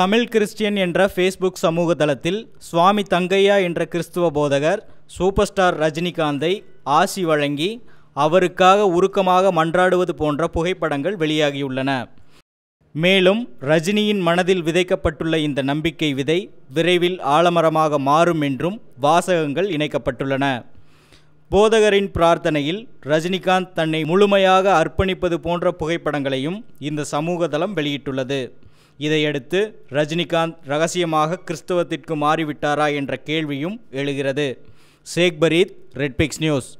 Tamil Christian என்ற Facebook சமூக தளத்தில் சுவாமி தங்கையா என்ற கிறிஸ்துவ போதகர் சூப்பர் ஸ்டார் ரஜினிகாந்தை ஆசி வழங்கி அவருக்காக உருக்கமாக மன்றாடுவது போன்ற புகைப்படங்கள் வெளியாகியுள்ளன மேலும் ரஜினியின் மனதில் விதைக்கப்பட்டுள்ள இந்த நம்பிக்கை விதை விரைவில் ஆலமரமாக மாறும் என்றும் வாசகங்கள் இணைக்கப்பட்டுள்ளன போதகரின் பிரார்த்தனையில் ரஜினிகாந்த் தன்னை முழுமையாக அர்ப்பணிப்பது போன்ற புகைப்படங்களையும் இந்த சமூக தளம் வெளியிட்டுள்ளது இதையடுத்து ரஜினிகாந்த் ரகசியமாக கிறிஸ்தவத்திற்கு மாறிவிட்டாரா என்ற கேள்வியும் எழுகிறது ஷேக் பரீத் ரெட்பிக்ஸ் நியூஸ்